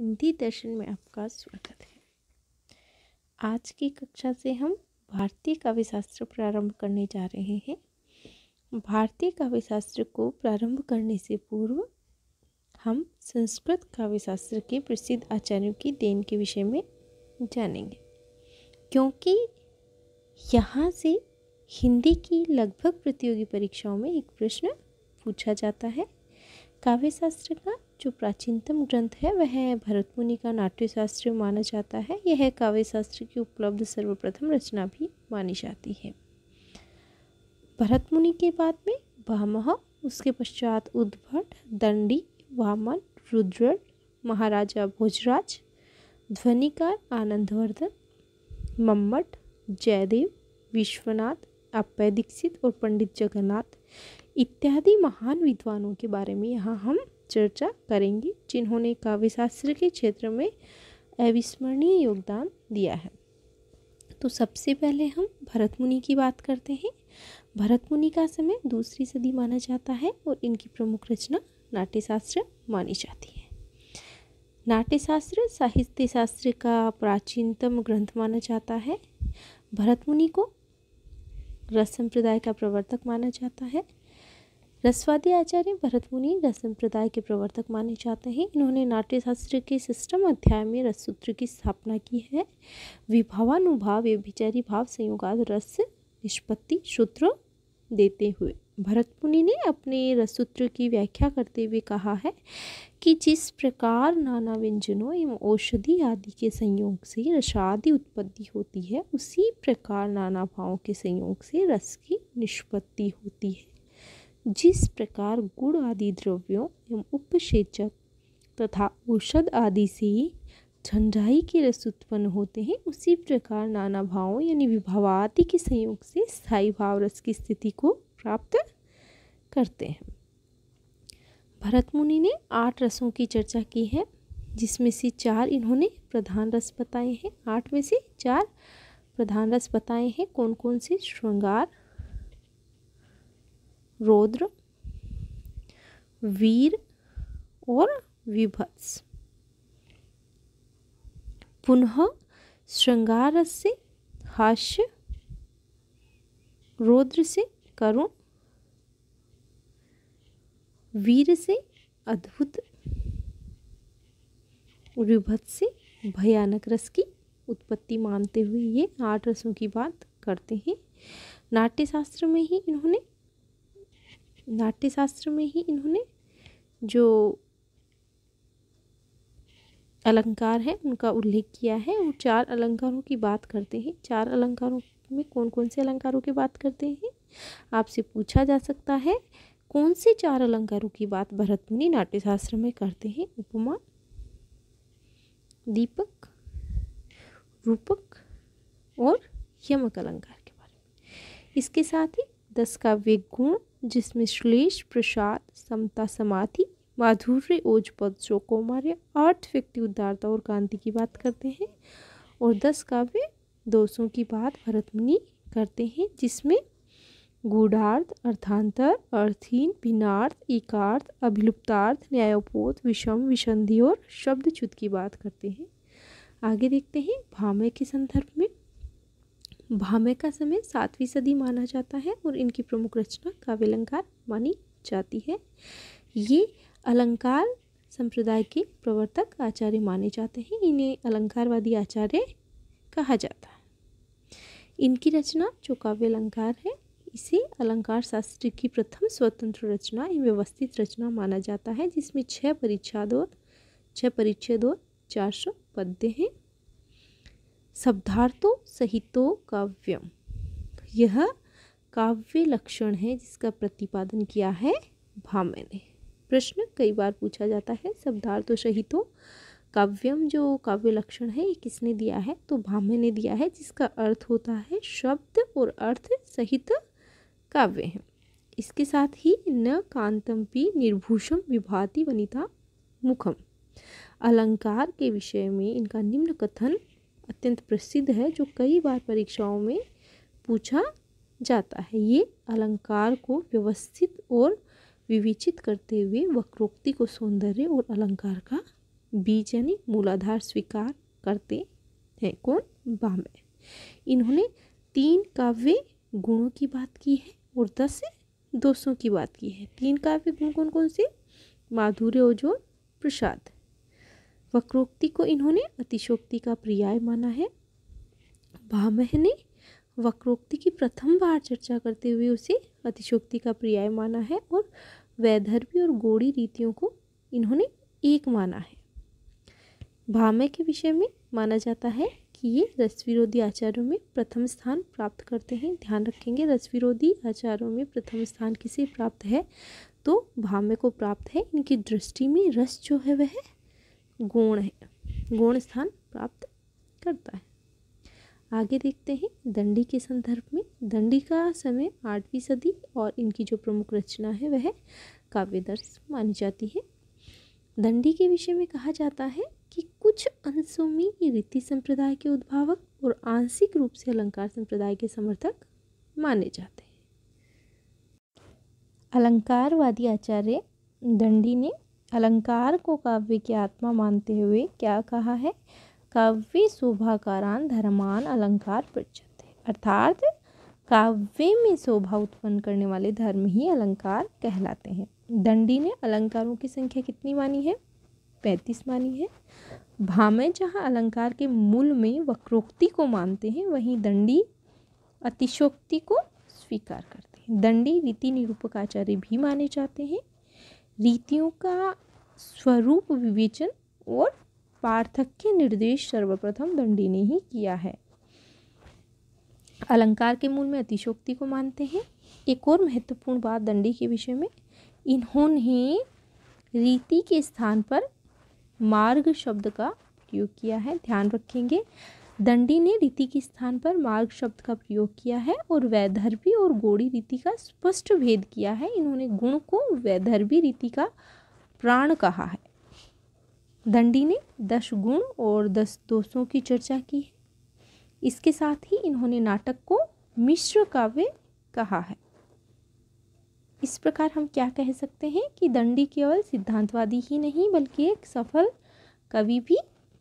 हिंदी दर्शन में आपका स्वागत है आज की कक्षा से हम भारतीय काव्य शास्त्र प्रारंभ करने जा रहे हैं भारतीय काव्य शास्त्र को प्रारंभ करने से पूर्व हम संस्कृत काव्य शास्त्र के प्रसिद्ध आचार्यों की देन के विषय में जानेंगे क्योंकि यहाँ से हिंदी की लगभग प्रतियोगी परीक्षाओं में एक प्रश्न पूछा जाता है काव्य शास्त्र का जो प्राचीनतम ग्रंथ है वह भरत मुनि का नाट्यशास्त्र माना जाता है यह काव्य शास्त्र की उपलब्ध सर्वप्रथम रचना भी मानी जाती है भरत मुनि के बाद में वामह उसके पश्चात उद्भट दंडी वामन रुद्र महाराजा भोजराज ध्वनिकार आनंदवर्धन मम्मट जयदेव विश्वनाथ अपय दीक्षित और पंडित जगन्नाथ इत्यादि महान विद्वानों के बारे में यहाँ हम चर्चा करेंगे जिन्होंने काव्यशास्त्र के क्षेत्र में अविस्मरणीय योगदान दिया है तो सबसे पहले हम भरत मुनि की बात करते हैं भरत मुनि का समय दूसरी सदी माना जाता है और इनकी प्रमुख रचना नाट्यशास्त्र मानी जाती है नाट्यशास्त्र साहित्य शास्त्र का प्राचीनतम ग्रंथ माना जाता है भरत मुनि को रस संप्रदाय का प्रवर्तक माना जाता है रसवादी आचार्य भरतमुनि रस संप्रदाय के प्रवर्तक माने जाते हैं इन्होंने नाट्यशास्त्र के सिस्टम अध्याय में रस सूत्र की स्थापना की है विभावानुभाव व्यभिचारी भाव संयोगाद रस निष्पत्ति सूत्र देते हुए भरतमुनि ने अपने रस सूत्र की व्याख्या करते हुए कहा है कि जिस प्रकार नाना व्यंजनों एवं औषधि आदि के संयोग से रसादि उत्पत्ति होती है उसी प्रकार नाना भावों के संयोग से रस की निष्पत्ति होती है जिस प्रकार गुड़ आदि द्रव्यों एवं उपसेचक तथा औषध आदि से झंझाई के रस उत्पन्न होते हैं उसी प्रकार नाना भावों यानी विभाव आदि के संयोग से स्थायी भाव रस की स्थिति को प्राप्त करते हैं भरत मुनि ने आठ रसों की चर्चा की है जिसमें से चार इन्होंने प्रधान रस बताए हैं आठ में से चार प्रधान रस बताए हैं कौन कौन से श्रृंगार रौद्र वीर और विभत्स पुनः श्रृंगार से हास्य रौद्र से करुण वीर से अद्भुत विभत्स से भयानक रस की उत्पत्ति मानते हुए ये आठ रसों की बात करते हैं नाट्यशास्त्र में ही इन्होंने नाट्यशास्त्र में ही इन्होंने जो अलंकार है उनका उल्लेख किया है वो चार अलंकारों की बात करते हैं चार अलंकारों में कौन कौन से अलंकारों की बात करते हैं आपसे पूछा जा सकता है कौन से चार अलंकारों की बात भरत मुनि नाट्यशास्त्र में करते हैं उपमा दीपक रूपक और यमक अलंकार के बारे में इसके साथ ही दस काव्य गुण जिसमें श्लेष प्रसाद समता समाधि माधुर्य ओजपद चौकोमार्य आठ व्यक्ति उदारता और क्रांति की बात करते हैं और दस काव्य दोषों की बात मुनि करते हैं जिसमें गूढ़ार्थ अर्थांतर अर्थहीन भिनार्थ एकार्थ अभिलुप्तार्थ न्यायोपोध विषम विसंधि और शब्द शब्दच्युत की बात करते हैं आगे देखते हैं भामय के संदर्भ में भामे का समय सातवीं सदी माना जाता है और इनकी प्रमुख रचना काव्य अलंकार मानी जाती है ये अलंकार संप्रदाय के प्रवर्तक आचार्य माने जाते हैं इन्हें अलंकारवादी आचार्य कहा जाता है इनकी रचना जो काव्य अलंकार है इसे अलंकार शास्त्र की प्रथम स्वतंत्र रचना एवं व्यवस्थित रचना माना जाता है जिसमें छः परीक्षा दौर छः परिच्छेद और चार सौ पद्य हैं शब्दार्थों सहितो काव्यम तो यह काव्य लक्षण है जिसका प्रतिपादन किया है भामे ने प्रश्न कई बार पूछा जाता है शब्दार्थों सहितों काव्यम जो काव्य लक्षण है ये किसने दिया है तो भामे ने दिया है जिसका अर्थ होता है शब्द और अर्थ सहित काव्य है इसके साथ ही न कांतम भी निर्भूषम विभाति वनिता मुखम अलंकार के विषय में इनका निम्न कथन अत्यंत प्रसिद्ध है जो कई बार परीक्षाओं में पूछा जाता है ये अलंकार को व्यवस्थित और विवेचित करते हुए वक्रोक्ति को सौंदर्य और अलंकार का बीज यानी मूलाधार स्वीकार करते हैं कौन बामे इन्होंने तीन काव्य गुणों की बात की है और दस दोषों की बात की है तीन काव्य गुण कौन कौन से माधुर्य और जो प्रसाद वक्रोक्ति को इन्होंने अतिशोक्ति का पर्याय माना है भामह ने वक्रोक्ति की प्रथम बार चर्चा करते हुए उसे अतिशोक्ति का पर्याय माना है और वैधर्वी और गोड़ी रीतियों को इन्होंने एक माना है भामह के विषय में माना जाता है कि ये रसविरोधी आचारों में प्रथम स्थान प्राप्त करते हैं ध्यान रखेंगे रसविरोधी आचारों में प्रथम स्थान किसे प्राप्त है तो भामे को प्राप्त है इनकी दृष्टि में रस जो है वह गुण है गुण स्थान प्राप्त करता है आगे देखते हैं दंडी के संदर्भ में दंडी का समय आठवीं सदी और इनकी जो प्रमुख रचना है वह काव्यदर्श मानी जाती है दंडी के विषय में कहा जाता है कि कुछ अंशों में ये रीति संप्रदाय के उद्भावक और आंशिक रूप से अलंकार संप्रदाय के समर्थक माने जाते हैं अलंकारवादी आचार्य दंडी ने अलंकार को काव्य की आत्मा मानते हुए क्या कहा है काव्य शोभाकारान धर्मान अलंकार है अर्थात काव्य में शोभा उत्पन्न करने वाले धर्म ही अलंकार कहलाते हैं दंडी ने अलंकारों की संख्या कितनी मानी है पैंतीस मानी है भामे जहाँ अलंकार के मूल में वक्रोक्ति को मानते हैं वहीं दंडी अतिशोक्ति को स्वीकार करते हैं दंडी रीति निरूपक आचार्य भी माने जाते हैं रीतियों का स्वरूप विवेचन और पार्थक्य निर्देश सर्वप्रथम दंडी ने ही किया है अलंकार के मूल में अतिशोक्ति को मानते हैं एक और महत्वपूर्ण बात दंडी के विषय में इन्होंने रीति के स्थान पर मार्ग शब्द का प्रयोग किया है ध्यान रखेंगे दंडी ने रीति के स्थान पर मार्ग शब्द का प्रयोग किया है और वैधर्वी और गोड़ी रीति का स्पष्ट भेद किया है इन्होंने गुण को वैधर्वी रीति का प्राण कहा है दंडी ने दस गुण और दस दोषों की चर्चा की है इसके साथ ही इन्होंने नाटक को मिश्र काव्य कहा है इस प्रकार हम क्या कह सकते हैं कि दंडी केवल सिद्धांतवादी ही नहीं बल्कि एक सफल कवि भी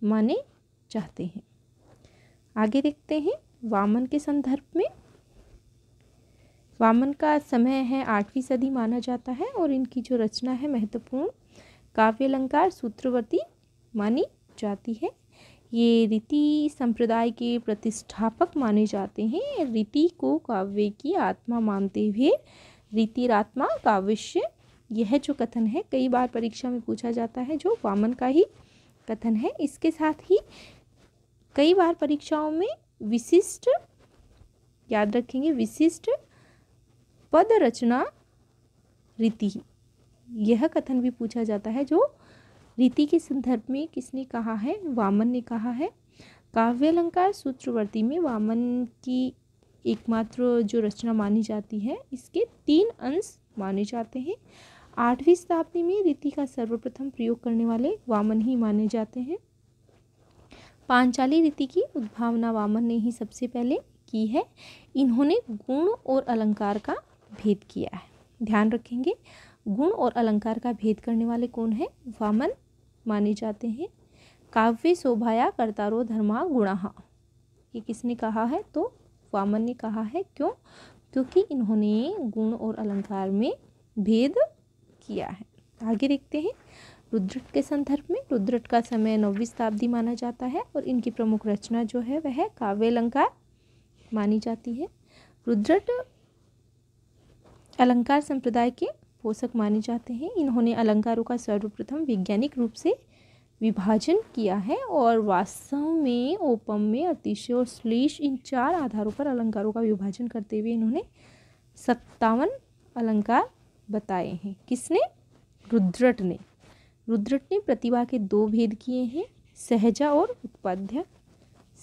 माने चाहते हैं आगे देखते हैं वामन के संदर्भ में वामन का समय है आठवीं सदी माना जाता है और इनकी जो रचना है महत्वपूर्ण काव्य अलंकार सूत्रवर्ती मानी जाती है ये रीति संप्रदाय के प्रतिष्ठापक माने जाते हैं रीति को काव्य की आत्मा मानते हुए रीतिरात्मा काव्य यह जो कथन है कई बार परीक्षा में पूछा जाता है जो वामन का ही कथन है इसके साथ ही कई बार परीक्षाओं में विशिष्ट याद रखेंगे विशिष्ट पद रचना रीति यह कथन भी पूछा जाता है जो रीति के संदर्भ में किसने कहा है वामन ने कहा है काव्यलंकार सूत्रवर्ती में वामन की एकमात्र जो रचना मानी जाती है इसके तीन अंश माने जाते हैं आठवीं शताब्दी में रीति का सर्वप्रथम प्रयोग करने वाले वामन ही माने जाते हैं पांचाली रीति की उद्भावना वामन ने ही सबसे पहले की है इन्होंने गुण और अलंकार का भेद किया है ध्यान रखेंगे गुण और अलंकार का भेद करने वाले कौन है वामन माने जाते हैं काव्य शोभाया कर्तारो धर्मा गुणाहा ये किसने कहा है तो वामन ने कहा है क्यों क्योंकि इन्होंने गुण और अलंकार में भेद किया है आगे देखते हैं रुद्रट के संदर्भ में रुद्रट का समय नौवीं शताब्दी माना जाता है और इनकी प्रमुख रचना जो है वह काव्य अलंकार मानी जाती है रुद्रट अलंकार संप्रदाय के पोषक माने जाते हैं इन्होंने अलंकारों का सर्वप्रथम वैज्ञानिक रूप से विभाजन किया है और वास्तव में ओपम में अतिशय और श्लेष इन चार आधारों पर अलंकारों का विभाजन करते हुए इन्होंने सत्तावन अलंकार बताए हैं किसने रुद्रट ने रुद्रट ने प्रतिभा के दो भेद किए हैं सहजा और उत्पाद्य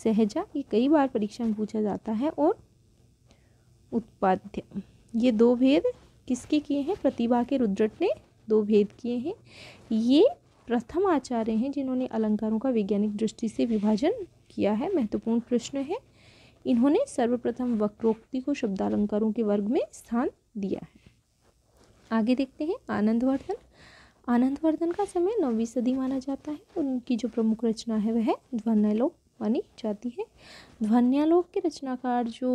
सहजा ये कई बार परीक्षा में पूछा जाता है और उत्पाद्य ये दो भेद किसके किए हैं प्रतिभा के रुद्रट ने दो भेद किए हैं ये प्रथम आचार्य हैं जिन्होंने अलंकारों का वैज्ञानिक दृष्टि से विभाजन किया है महत्वपूर्ण प्रश्न है इन्होंने सर्वप्रथम वक्रोक्ति को शब्दालंकारों के वर्ग में स्थान दिया है आगे देखते हैं आनंदवर्धन आनंदवर्धन का समय नौवीं सदी माना जाता है उनकी जो प्रमुख रचना है वह ध्वन्यालोक मानी जाती है ध्वन्यालोक के रचनाकार जो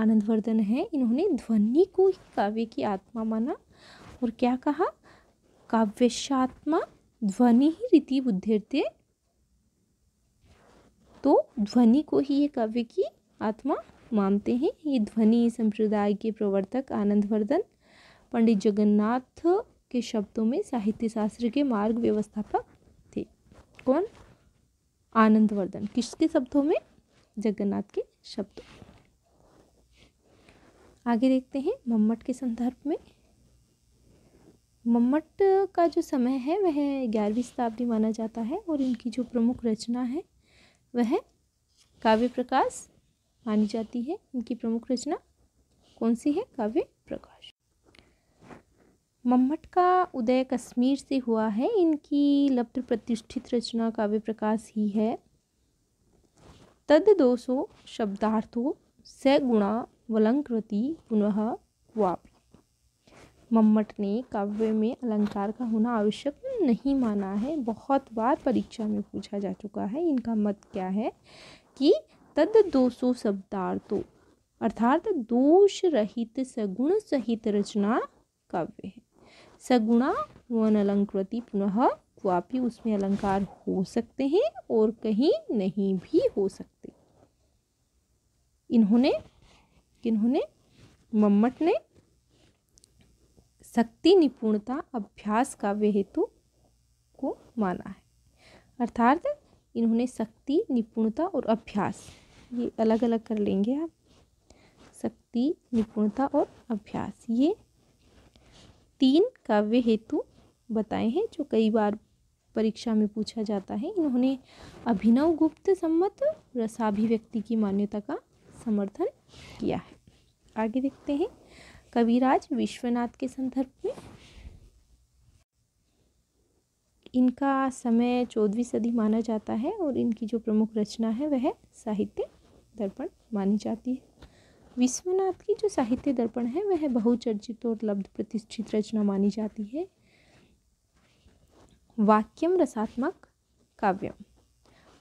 आनंदवर्धन है इन्होंने ध्वनि को ही काव्य की आत्मा माना और क्या कहा काव्यशात्मा ध्वनि ही रीति बुद्धिर्ते तो ध्वनि को ही ये काव्य की आत्मा मानते हैं ये ध्वनि संप्रदाय के प्रवर्तक आनंदवर्धन पंडित जगन्नाथ के शब्दों में साहित्य शास्त्र के मार्ग व्यवस्थापक थे कौन आनंदवर्धन किसके शब्दों में जगन्नाथ के शब्दों आगे देखते हैं मम्मट के संदर्भ में मम्मट का जो समय है वह ग्यारहवीं शताब्दी माना जाता है और इनकी जो प्रमुख रचना है वह काव्य प्रकाश मानी जाती है इनकी प्रमुख रचना कौन सी है काव्य प्रकाश मम्मट का उदय कश्मीर से हुआ है इनकी लब्ध प्रतिष्ठित रचना काव्य प्रकाश ही है तद दोषो शब्दार्थो स गुणा वलंकृति पुनः वापि मम्मट ने काव्य में अलंकार का होना आवश्यक नहीं माना है बहुत बार परीक्षा में पूछा जा चुका है इनका मत क्या है कि तद दोषो शब्दार्थो अर्थात दोष रहित सगुण सहित रचना काव्य है सगुणा वन अलंकृति पुनः क्वापि उसमें अलंकार हो सकते हैं और कहीं नहीं भी हो सकते इन्होंने किन्होंने मम्मट ने शक्ति निपुणता अभ्यास का वे हेतु को माना है अर्थात इन्होंने शक्ति निपुणता और अभ्यास ये अलग अलग कर लेंगे आप शक्ति निपुणता और अभ्यास ये तीन काव्य हेतु बताए हैं जो कई बार परीक्षा में पूछा जाता है इन्होंने अभिनव गुप्त सम्मत रसाभिव्यक्ति की मान्यता का समर्थन किया है आगे देखते हैं कविराज विश्वनाथ के संदर्भ में इनका समय चौदहवीं सदी माना जाता है और इनकी जो प्रमुख रचना है वह साहित्य दर्पण मानी जाती है विश्वनाथ की जो साहित्य दर्पण है वह बहुचर्चित और लब्ध प्रतिष्ठित रचना मानी जाती है वाक्यम रसात्मक काव्यम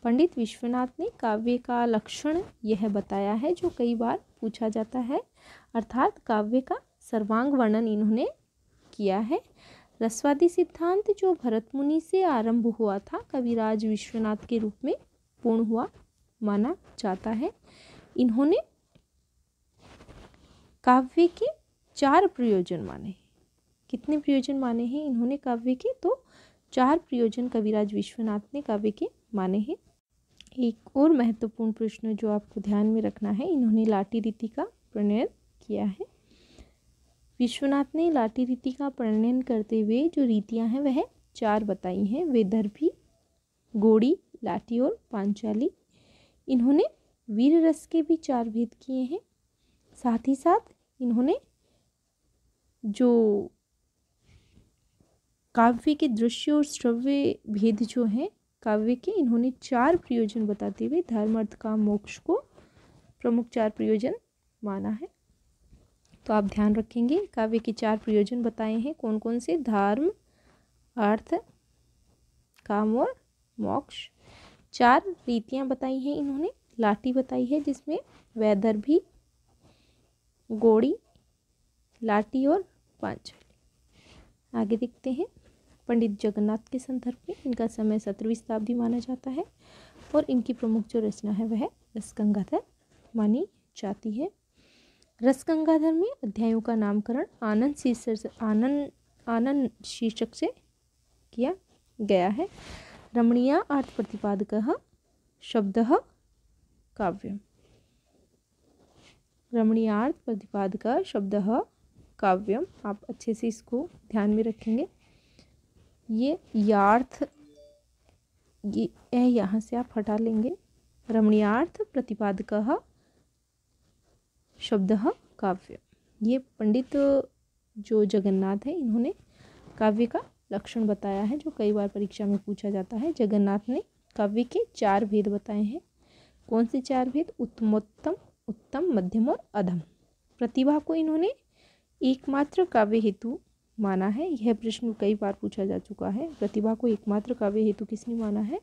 पंडित विश्वनाथ ने काव्य का लक्षण यह बताया है जो कई बार पूछा जाता है अर्थात काव्य का सर्वांग वर्णन इन्होंने किया है रसवादी सिद्धांत जो भरत मुनि से आरंभ हुआ था कविराज विश्वनाथ के रूप में पूर्ण हुआ माना जाता है इन्होंने काव्य के चार प्रयोजन माने कितने प्रयोजन माने हैं इन्होंने काव्य के तो चार प्रयोजन कविराज विश्वनाथ ने काव्य के माने हैं एक और महत्वपूर्ण प्रश्न जो आपको ध्यान में रखना है इन्होंने लाठी रीति का प्रणयन किया है विश्वनाथ ने लाठी रीति का प्रणयन करते हुए जो रीतियां हैं वह चार बताई हैं वेदर्भी गोड़ी लाठी और पांचाली इन्होंने वीर रस के भी चार भेद किए हैं साथ ही साथ इन्होंने जो काव्य के दृश्य और श्रव्य भेद जो हैं काव्य के इन्होंने चार प्रयोजन बताते हुए धर्म अर्थ काम मोक्ष को प्रमुख चार प्रयोजन माना है तो आप ध्यान रखेंगे काव्य के चार प्रयोजन बताए हैं कौन कौन से धर्म अर्थ काम और मोक्ष चार रीतियाँ बताई हैं इन्होंने लाठी बताई है जिसमें भी गोड़ी लाठी और पांचाली आगे देखते हैं पंडित जगन्नाथ के संदर्भ में इनका समय सत्रहवीं शताब्दी माना जाता है और इनकी प्रमुख जो रचना है वह रसगंगाधर मानी जाती है रसगंगाधर में अध्यायों का नामकरण आनंद शीर्षक से आनंद आनंद शीर्षक से किया गया है रमणीया अर्थ प्रतिपादक शब्द काव्य रमणीयार्थ प्रतिपाद का शब्द काव्यम आप अच्छे से इसको ध्यान में रखेंगे ये यार्थ ये यहाँ से आप हटा लेंगे रमणीयार्थ प्रतिपाद का शब्द काव्य ये पंडित जो जगन्नाथ है इन्होंने काव्य का लक्षण बताया है जो कई बार परीक्षा में पूछा जाता है जगन्नाथ ने काव्य के चार भेद बताए हैं कौन से चार भेद उत्तमोत्तम उत्तम मध्यम और अधम प्रतिभा को इन्होंने एकमात्र काव्य हेतु माना है यह प्रश्न कई बार पूछा जा चुका है प्रतिभा को एकमात्र काव्य हेतु किसने माना है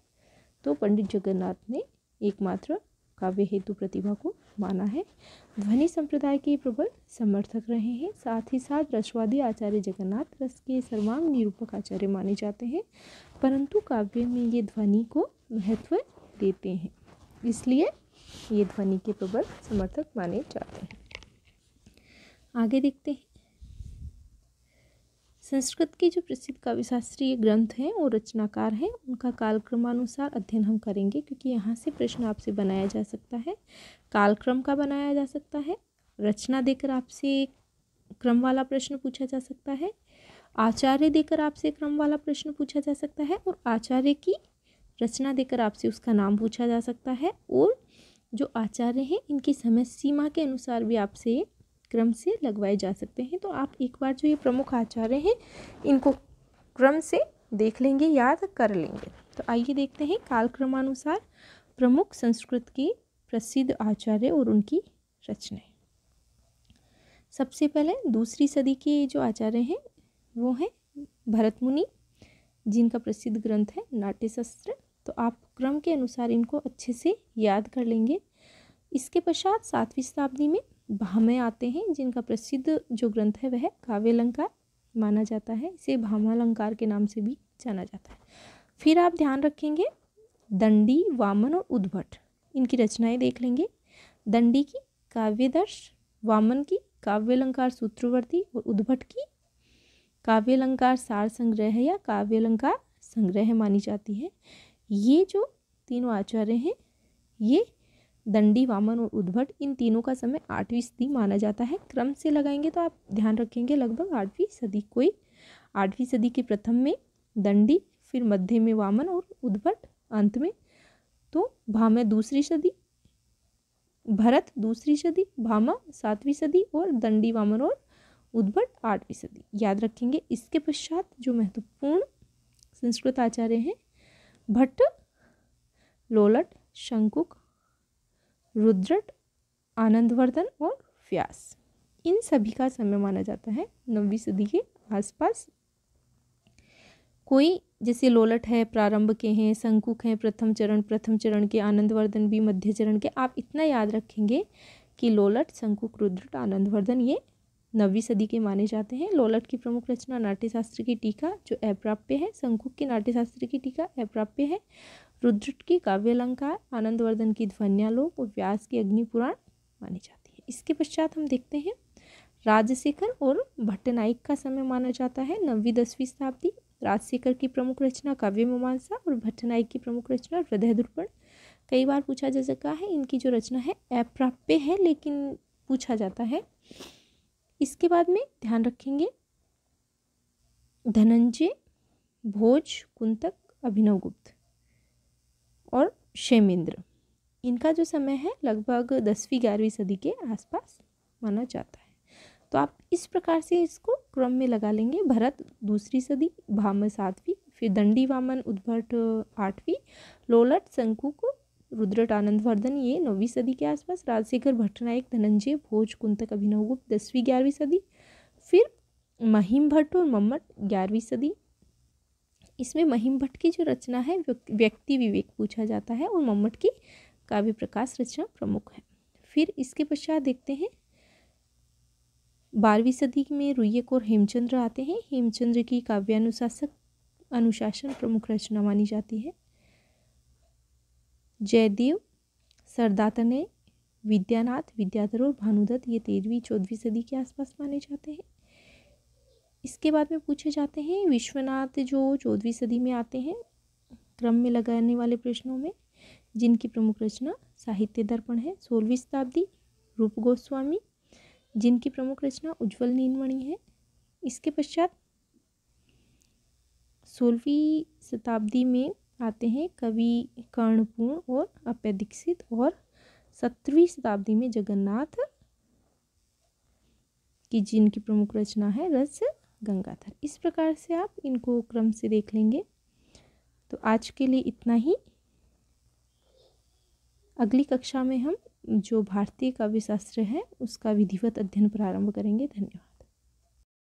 तो पंडित जगन्नाथ ने एकमात्र काव्य हेतु प्रतिभा को माना है ध्वनि संप्रदाय के प्रबल समर्थक रहे हैं साथ ही साथ रसवादी आचार्य जगन्नाथ रस के सर्वांग निरूपक आचार्य माने जाते हैं परंतु काव्य में ये ध्वनि को महत्व देते हैं इसलिए ये ध्वनि के प्रबल समर्थक माने जाते हैं आगे देखते हैं संस्कृत के जो प्रसिद्ध काव्यशास्त्रीय ग्रंथ हैं और रचनाकार हैं उनका कालक्रमानुसार अध्ययन हम करेंगे क्योंकि यहाँ से प्रश्न आपसे बनाया जा सकता है कालक्रम का बनाया जा सकता है रचना देकर आपसे क्रम वाला प्रश्न पूछा जा सकता है आचार्य देकर आपसे क्रम वाला प्रश्न पूछा जा सकता है और आचार्य की रचना देकर आपसे उसका नाम पूछा जा सकता है और जो आचार्य हैं इनकी समय सीमा के अनुसार भी आपसे ये क्रम से लगवाए जा सकते हैं तो आप एक बार जो ये प्रमुख आचार्य हैं इनको क्रम से देख लेंगे याद कर लेंगे तो आइए देखते हैं काल क्रमानुसार प्रमुख संस्कृत के प्रसिद्ध आचार्य और उनकी रचनाएं सबसे पहले दूसरी सदी के जो आचार्य हैं वो हैं भरत मुनि जिनका प्रसिद्ध ग्रंथ है नाट्यशास्त्र तो आप क्रम के अनुसार इनको अच्छे से याद कर लेंगे इसके पश्चात सातवीं शताब्दी में भामय आते हैं जिनका प्रसिद्ध जो ग्रंथ है वह अलंकार माना जाता है इसे भामालंकार के नाम से भी जाना जाता है फिर आप ध्यान रखेंगे दंडी वामन और उद्भट इनकी रचनाएं देख लेंगे दंडी की काव्यदर्श वामन की काव्यलंकार सूत्रवर्ती और उद्भट की काव्यलंकार सार संग्रह या काव्यलंकार संग्रह मानी जाती है ये जो तीनों आचार्य हैं ये दंडी वामन और उद्भट इन तीनों का समय आठवीं सदी माना जाता है क्रम से लगाएंगे तो आप ध्यान रखेंगे लगभग आठवीं सदी कोई आठवीं सदी के प्रथम में दंडी फिर मध्य में वामन और उद्भट अंत में तो भामा दूसरी सदी भरत दूसरी सदी भामा सातवीं सदी और दंडी वामन और उद्भट आठवीं सदी याद रखेंगे इसके पश्चात जो महत्वपूर्ण संस्कृत आचार्य हैं भट्ट लोलट शंकुक रुद्रट आनंदवर्धन और व्यास इन सभी का समय माना जाता है नवी सदी के आसपास कोई जैसे लोलट है प्रारंभ के हैं संकुक हैं प्रथम चरण प्रथम चरण के आनंदवर्धन भी मध्य चरण के आप इतना याद रखेंगे कि लोलट संकुक रुद्रट आनंदवर्धन ये नवीं सदी के माने जाते हैं लोलट की प्रमुख रचना नाट्यशास्त्र की टीका जो अप्राप्य है संकुक की नाट्यशास्त्र की टीका अप्राप्य है रुद्रट की काव्य अलंकार आनंदवर्धन की ध्वन्यालोक और व्यास की अग्निपुराण मानी जाती है इसके पश्चात हम देखते हैं राजशेखर और भट्टनाइक का समय माना जाता है नवी दसवीं शताब्दी राजशेखर की प्रमुख रचना काव्य मीमांसा और भट्टनाइक की प्रमुख रचना हृदय दुर्पण कई बार पूछा जा चुका है इनकी जो रचना है अप्राप्य है लेकिन पूछा जाता है इसके बाद में ध्यान रखेंगे धनंजय भोज कुंतक अभिनव गुप्त और शैमेंद्र इनका जो समय है लगभग दसवीं ग्यारहवीं सदी के आसपास माना जाता है तो आप इस प्रकार से इसको क्रम में लगा लेंगे भरत दूसरी सदी भाम सातवीं फिर दंडी वामन उद्भट आठवीं लोलट शंकु को रुद्रट आनंदवर्धन ये नौवीं सदी के आसपास राजशेखर भट्टनायक धनंजय भोज कुंतक अभिनवगुप्त दसवीं ग्यारहवीं सदी फिर महिम भट्ट और मम्मट ग्यारहवीं सदी इसमें महिम भट्ट की जो रचना है व्यक्ति विवेक पूछा जाता है और मम्मट की काव्य प्रकाश रचना प्रमुख है फिर इसके पश्चात देखते हैं बारहवीं सदी में रुयक और हेमचंद्र आते हैं हेमचंद्र की काव्यानुशासक अनुशासन प्रमुख रचना मानी जाती है जयदेव सरदातने विद्यानाथ विद्याधर और भानुदत्त ये तेरहवीं चौदहवीं सदी के आसपास माने जाते हैं इसके बाद में पूछे जाते हैं विश्वनाथ जो चौदहवीं सदी में आते हैं क्रम में लगाने वाले प्रश्नों में जिनकी प्रमुख रचना साहित्य दर्पण है सोलहवीं शताब्दी रूप गोस्वामी जिनकी प्रमुख रचना उज्ज्वल नीलमणि है इसके पश्चात सोलहवीं शताब्दी में आते हैं कवि कर्णपूर्ण और दीक्षित और सत्रहवीं शताब्दी में जगन्नाथ की जिनकी प्रमुख रचना है रस गंगाधर इस प्रकार से आप इनको क्रम से देख लेंगे तो आज के लिए इतना ही अगली कक्षा में हम जो भारतीय काव्यशास्त्र है उसका विधिवत अध्ययन प्रारंभ करेंगे धन्यवाद